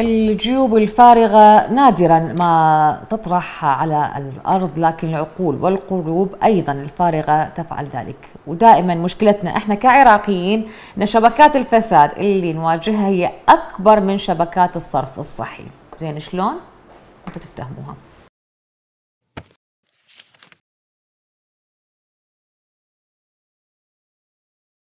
الجيوب الفارغة نادرا ما تطرح على الأرض لكن العقول والقلوب أيضا الفارغة تفعل ذلك ودائما مشكلتنا إحنا كعراقيين أن شبكات الفساد اللي نواجهها هي أكبر من شبكات الصرف الصحي زين شلون؟ أنتوا تفتهموها